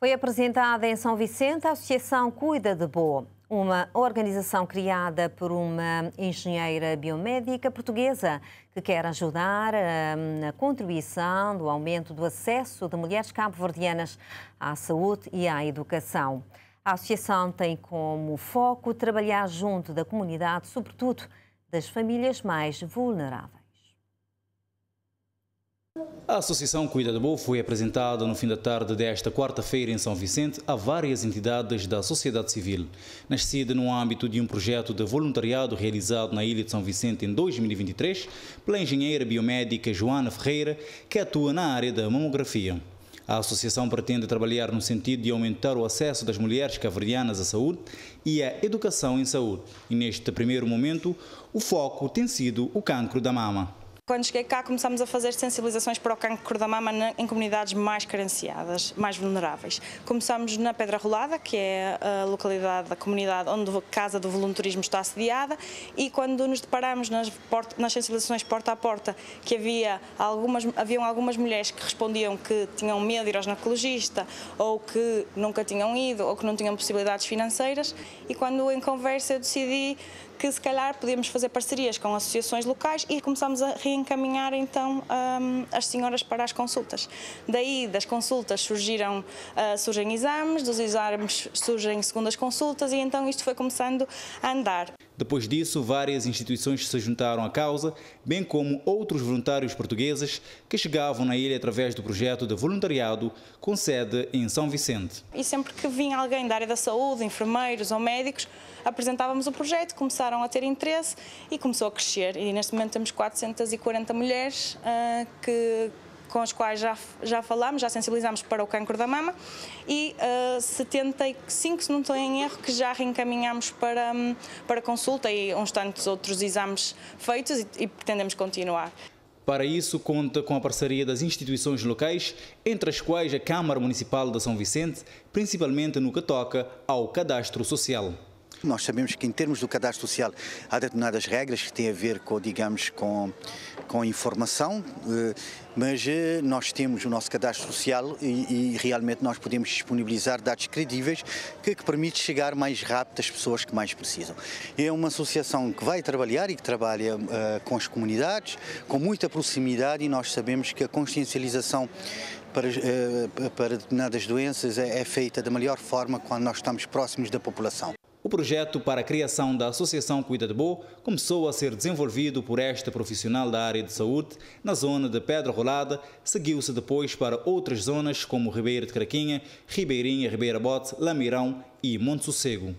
Foi apresentada em São Vicente a Associação Cuida de Boa, uma organização criada por uma engenheira biomédica portuguesa que quer ajudar hum, na contribuição do aumento do acesso de mulheres cabo-verdianas à saúde e à educação. A associação tem como foco trabalhar junto da comunidade, sobretudo das famílias mais vulneráveis. A Associação Cuida de Boa foi apresentada no fim da tarde desta quarta-feira em São Vicente a várias entidades da sociedade civil. Nascida no âmbito de um projeto de voluntariado realizado na Ilha de São Vicente em 2023 pela engenheira biomédica Joana Ferreira, que atua na área da mamografia. A associação pretende trabalhar no sentido de aumentar o acesso das mulheres caverdianas à saúde e à educação em saúde. E neste primeiro momento, o foco tem sido o cancro da mama. Quando cheguei cá, começámos a fazer sensibilizações para o cancro da mama em comunidades mais carenciadas, mais vulneráveis. Começámos na Pedra Rolada, que é a localidade da comunidade onde a Casa do Voluntarismo está assediada, e quando nos deparámos nas, nas sensibilizações porta a porta, que havia algumas, haviam algumas mulheres que respondiam que tinham medo de ir ao ginecologista, ou que nunca tinham ido, ou que não tinham possibilidades financeiras, e quando em conversa eu decidi que se calhar podíamos fazer parcerias com associações locais e começámos a reencaminhar então hum, as senhoras para as consultas. Daí das consultas surgiram, ah, surgem exames, dos exames surgem segundas consultas e então isto foi começando a andar. Depois disso, várias instituições se juntaram à causa, bem como outros voluntários portugueses que chegavam na ilha através do projeto de voluntariado com sede em São Vicente. E sempre que vinha alguém da área da saúde, enfermeiros ou médicos, apresentávamos o projeto, começaram a ter interesse e começou a crescer. E neste momento temos 440 mulheres uh, que com os quais já, já falámos, já sensibilizámos para o cancro da mama e uh, eh, 75, se não estou em erro, que já reencaminhámos para, hum, para consulta e uns tantos outros exames feitos e, e pretendemos continuar. Para isso, conta com a parceria das instituições locais, entre as quais a Câmara Municipal de São Vicente, principalmente no que toca ao cadastro social. Nós sabemos que em termos do cadastro social há determinadas regras que têm a ver com, digamos, com, com informação, eh, mas eh, nós temos o nosso cadastro social e, e realmente nós podemos disponibilizar dados credíveis que, que permite chegar mais rápido às pessoas que mais precisam. É uma associação que vai trabalhar e que trabalha uh, com as comunidades, com muita proximidade e nós sabemos que a consciencialização para, para determinadas doenças é, é feita da melhor forma quando nós estamos próximos da população. O projeto para a criação da Associação Cuida de Bo começou a ser desenvolvido por esta profissional da área de saúde na zona de Pedra Rolada, seguiu-se depois para outras zonas como Ribeira de Craquinha, Ribeirinha, Ribeira Bote, Lamirão e Monte Sossego.